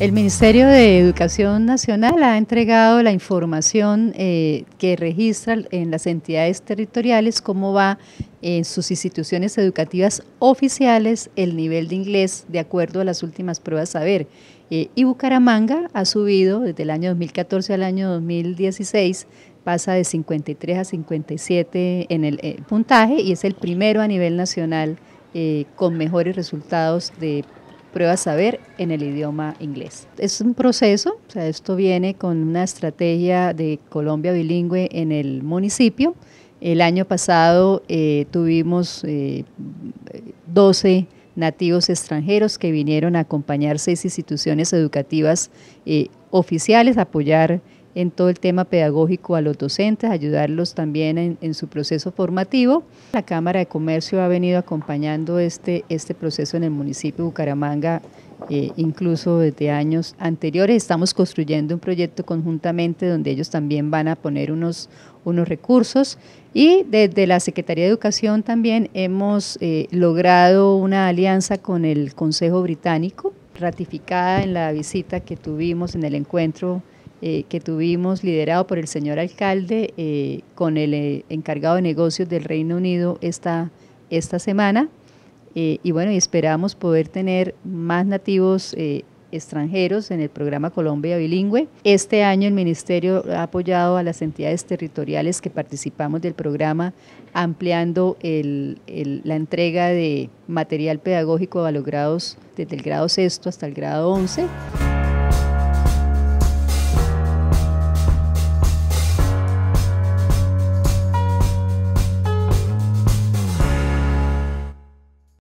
El Ministerio de Educación Nacional ha entregado la información eh, que registra en las entidades territoriales cómo va en sus instituciones educativas oficiales el nivel de inglés de acuerdo a las últimas pruebas a ver. Eh, y Bucaramanga ha subido desde el año 2014 al año 2016, pasa de 53 a 57 en el eh, puntaje y es el primero a nivel nacional con mejores resultados de prueba a saber en el idioma inglés. Es un proceso, o sea, esto viene con una estrategia de Colombia bilingüe en el municipio. El año pasado eh, tuvimos 12 eh, nativos extranjeros que vinieron a acompañar seis instituciones educativas eh, oficiales, a apoyar en todo el tema pedagógico a los docentes, ayudarlos también en, su proceso formativo. La Cámara de Comercio ha venido acompañando este, este proceso en el municipio de Bucaramanga, eh, incluso desde años anteriores. Estamos construyendo un proyecto conjuntamente donde ellos también van a poner unos, unos recursos y desde la Secretaría de Educación también hemos eh, logrado una alianza con el Consejo Británico ratificada en la visita que tuvimos en el encuentro eh, que tuvimos liderado por el señor alcalde eh, con el eh, encargado de negocios del Reino Unido esta, esta semana. y bueno, esperamos poder tener más nativos extranjeros en el programa Colombia Bilingüe. Este año el Ministerio ha apoyado a las entidades territoriales que participamos del programa ampliando la entrega de material pedagógico a los grados, desde el grado sexto hasta el grado once.